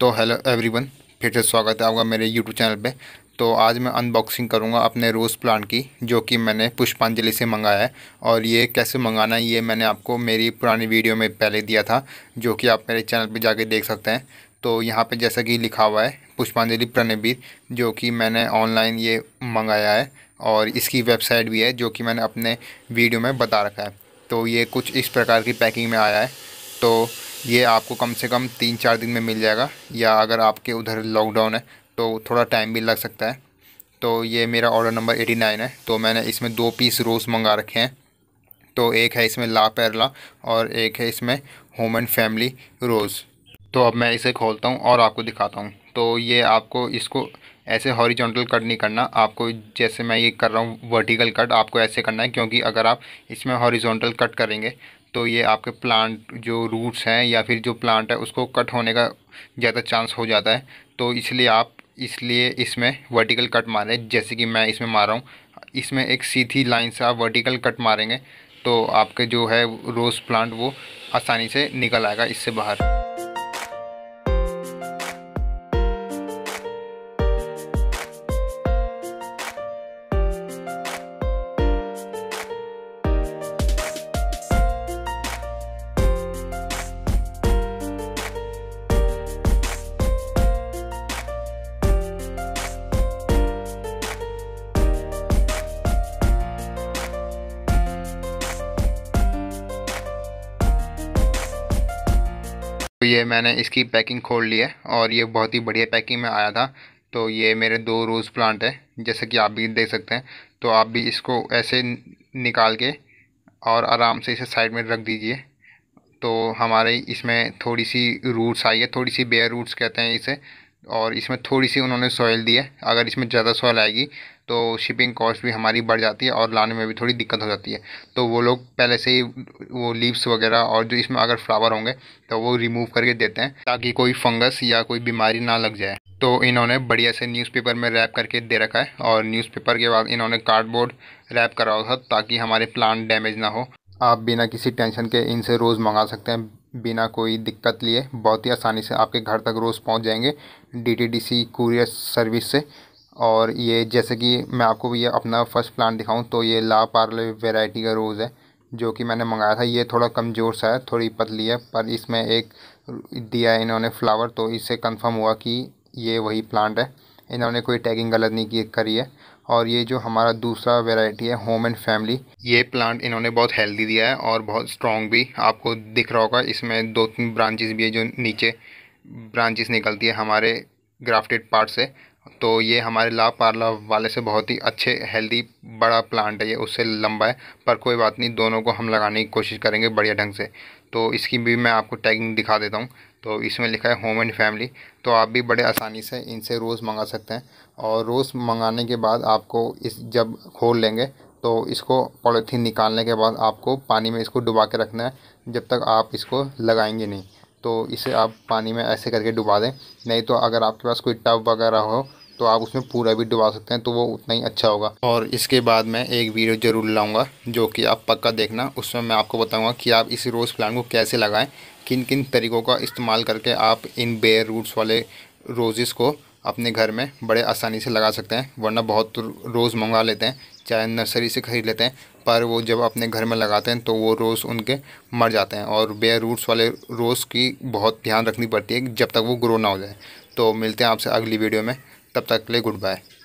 तो hello everyone फिर से स्वागत है आपका मेरे यूट्यूब चैनल पे तो आज मैं अनबॉक्सिंग करूँगा अपने रोज़ प्लांट की जो कि मैंने पुष्पांजलि से मंगाया है और ये कैसे मंगाना है ये मैंने आपको मेरी पुरानी वीडियो में पहले दिया था जो कि आप मेरे चैनल पे जाके देख सकते हैं तो यहाँ पे जैसा कि लिखा हुआ है पुष्पांजलि प्रणवीर जो कि मैंने ऑनलाइन ये मंगाया है और इसकी वेबसाइट भी है जो कि मैंने अपने वीडियो में बता रखा है तो ये कुछ इस प्रकार की पैकिंग में आया है तो ये आपको कम से कम तीन चार दिन में मिल जाएगा या अगर आपके उधर लॉकडाउन है तो थोड़ा टाइम भी लग सकता है तो ये मेरा ऑर्डर नंबर एटी नाइन है तो मैंने इसमें दो पीस रोज़ मंगा रखे हैं तो एक है इसमें ला पैरला और एक है इसमें होम एंड फैमिली रोज़ तो अब मैं इसे खोलता हूँ और आपको दिखाता हूँ तो ये आपको इसको ऐसे हॉरिजॉन्टल कट नहीं करना आपको जैसे मैं ये कर रहा हूँ वर्टिकल कट आपको ऐसे करना है क्योंकि अगर आप इसमें हॉरिजॉन्टल कट करेंगे तो ये आपके प्लांट जो रूट्स हैं या फिर जो प्लांट है उसको कट होने का ज़्यादा चांस हो जाता है तो इसलिए आप इसलिए इसमें वर्टिकल कट मारें जैसे कि मैं इसमें मार रहा हूँ इसमें एक सीधी लाइन से आप वर्टिकल कट मारेंगे तो आपके जो है रोज़ प्लांट वो आसानी से निकल आएगा इससे बाहर ये मैंने इसकी पैकिंग खोल ली है और ये बहुत ही बढ़िया पैकिंग में आया था तो ये मेरे दो रोज़ प्लांट है जैसे कि आप भी देख सकते हैं तो आप भी इसको ऐसे निकाल के और आराम से इसे साइड में रख दीजिए तो हमारे इसमें थोड़ी सी रूट्स आई है थोड़ी सी बेयर रूट्स कहते हैं इसे और इसमें थोड़ी सी उन्होंने सॉइल दी है अगर इसमें ज़्यादा सॉइल आएगी तो शिपिंग कॉस्ट भी हमारी बढ़ जाती है और लाने में भी थोड़ी दिक्कत हो जाती है तो वो लोग पहले से ही वो लीव्स वगैरह और जो इसमें अगर फ्लावर होंगे तो वो रिमूव करके देते हैं ताकि कोई फंगस या कोई बीमारी ना लग जाए तो इन्होंने बढ़िया से न्यूज़पेपर में रैप करके दे रखा है और न्यूज़पेपर के बाद इन्होंने कार्डबोर्ड रैप करा हुआ था ताकि हमारे प्लांट डैमेज ना हो आप बिना किसी टेंशन के इनसे रोज़ मंगा सकते हैं बिना कोई दिक्कत लिए बहुत ही आसानी से आपके घर तक रोज़ पहुंच जाएंगे डीटीडीसी कुरियर सर्विस से और ये जैसे कि मैं आपको ये अपना फर्स्ट प्लांट दिखाऊं तो ये ला पार्ले वेराइटी का रोज़ है जो कि मैंने मंगाया था ये थोड़ा कमज़ोर सा है थोड़ी पतली है पर इसमें एक दिया है इन्होंने फ्लावर तो इससे कन्फर्म हुआ कि ये वही प्लांट है इन्होंने कोई टैगिंग गलत नहीं की करी है और ये जो हमारा दूसरा वेराइटी है होम एंड फैमिली ये प्लांट इन्होंने बहुत हेल्दी दिया है और बहुत स्ट्रॉन्ग भी आपको दिख रहा होगा इसमें दो तीन ब्रांचेस भी है जो नीचे ब्रांचेस निकलती है हमारे ग्राफ्टेड पार्ट से तो ये हमारे ला पार्ला वाले से बहुत ही अच्छे हेल्दी बड़ा प्लांट है ये उससे लंबा है पर कोई बात नहीं दोनों को हम लगाने की कोशिश करेंगे बढ़िया ढंग से तो इसकी भी मैं आपको टैगिंग दिखा देता हूँ तो इसमें लिखा है होम एंड फैमिली तो आप भी बड़े आसानी से इनसे रोज़ मंगा सकते हैं और रोज़ मंगाने के बाद आपको इस जब खोल लेंगे तो इसको पॉलीथीन निकालने के बाद आपको पानी में इसको डुबा के रखना है जब तक आप इसको लगाएंगे नहीं तो इसे आप पानी में ऐसे करके डुबा दें नहीं तो अगर आपके पास कोई टब वगैरह हो तो आप उसमें पूरा भी डुबा सकते हैं तो वो उतना ही अच्छा होगा और इसके बाद मैं एक वीडियो ज़रूर लाऊंगा जो कि आप पक्का देखना उसमें मैं आपको बताऊंगा कि आप इस रोज़ प्लांट को कैसे लगाएं किन किन तरीक़ों का इस्तेमाल करके आप इन बेयर रूट्स वाले रोज़ेस को अपने घर में बड़े आसानी से लगा सकते हैं वरना बहुत रोज़ मंगा लेते हैं चाहे नर्सरी से ख़रीद लेते हैं पर वो जब अपने घर में लगाते हैं तो वो रोज़ उनके मर जाते हैं और बेयर रूट्स वाले रोज़ की बहुत ध्यान रखनी पड़ती है जब तक वो ग्रो ना हो जाए तो मिलते हैं आपसे अगली वीडियो में तब तक के लिए गुड बाय